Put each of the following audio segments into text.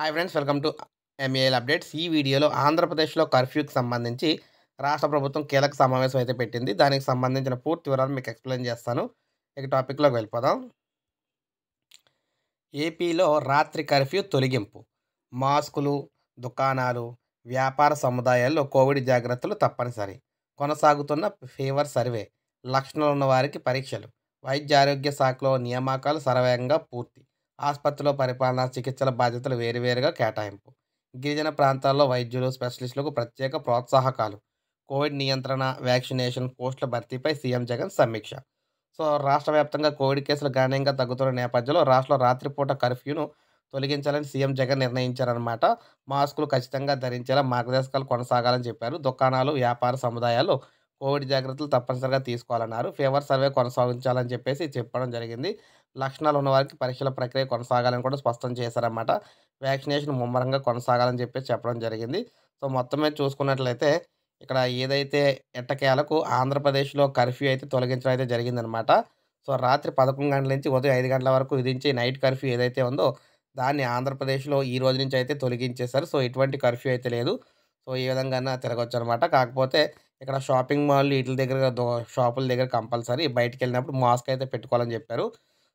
hi friends welcome to MAL updates ఈ వీడియోలో ఆంధ్రప్రదేశ్లో కర్ఫ్యూకి సంబంధించి రాష్ట్ర ప్రభుత్వం కీలక సమావేశం అయితే పెట్టింది దానికి సంబంధించిన పూర్తి వివరాలు మీకు ఎక్స్ప్లెయిన్ చేస్తాను ఇక టాపిక్లోకి వెళ్ళిపోదాం ఏపీలో రాత్రి కర్ఫ్యూ తొలగింపు మాస్కులు దుకాణాలు వ్యాపార సముదాయాల్లో కోవిడ్ జాగ్రత్తలు తప్పనిసరి కొనసాగుతున్న ఫీవర్ సర్వే లక్షణాలు ఉన్న వారికి పరీక్షలు వైద్య ఆరోగ్య శాఖలో నియామకాలు సర్వేగంగా పూర్తి ఆసుపత్రిలో పరిపాలన చికిత్సల బాధ్యతలు వేరువేరుగా కేటాయింపు గిరిజన ప్రాంతాల్లో వైద్యులు స్పెషలిస్టులకు ప్రత్యేక ప్రోత్సాహకాలు కోవిడ్ నియంత్రణ వ్యాక్సినేషన్ పోస్టుల భర్తీపై సీఎం జగన్ సమీక్ష సో రాష్ట్ర వ్యాప్తంగా కోవిడ్ కేసులు గణనీయంగా తగ్గుతున్న నేపథ్యంలో రాష్ట్రంలో రాత్రిపూట కర్ఫ్యూను తొలగించాలని సీఎం జగన్ నిర్ణయించారనమాట మాస్కులు ఖచ్చితంగా ధరించేలా మార్గదర్శకాలు కొనసాగాలని చెప్పారు దుకాణాలు వ్యాపార సముదాయాలు కోవిడ్ జాగ్రత్తలు తప్పనిసరిగా తీసుకోవాలన్నారు ఫీవర్ సర్వే కొనసాగించాలని చెప్పేసి చెప్పడం జరిగింది లక్షణాలు ఉన్న వారికి పరీక్షల ప్రక్రియ కొనసాగాలని కూడా స్పష్టం చేశారన్నమాట వ్యాక్సినేషన్ ముమ్మరంగా కొనసాగాలని చెప్పేసి చెప్పడం జరిగింది సో మొత్తం మీద చూసుకున్నట్లయితే ఇక్కడ ఏదైతే ఎట్టకేలకు ఆంధ్రప్రదేశ్లో కర్ఫ్యూ అయితే తొలగించడం అయితే జరిగిందనమాట సో రాత్రి పదకొండు గంటల నుంచి ఉదయం ఐదు గంటల వరకు విధించే నైట్ కర్ఫ్యూ ఏదైతే ఉందో దాన్ని ఆంధ్రప్రదేశ్లో ఈ రోజు నుంచి అయితే తొలగించేశారు సో ఎటువంటి కర్ఫ్యూ అయితే లేదు సో ఈ విధంగా తిరగచ్చు అనమాట కాకపోతే ఇక్కడ షాపింగ్ మాల్ వీటి దగ్గర షాపుల దగ్గర కంపల్సరీ బయటకు వెళ్ళినప్పుడు మాస్క్ అయితే పెట్టుకోవాలని చెప్పారు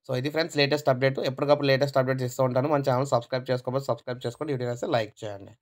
సో ఇది ఫ్రెండ్స్ లేటెస్ట్ అప్డేట్ ఎప్పటికప్పుడు లేటెస్ట్ అప్డేట్స్ ఇస్తూ ఉంటాను మన ఛానల్ సబ్స్క్రైబ్ చేసుకోకపోతే సబ్స్క్రైబ్ చేసుకోండి వీడియో అయితే లైక్ చేయండి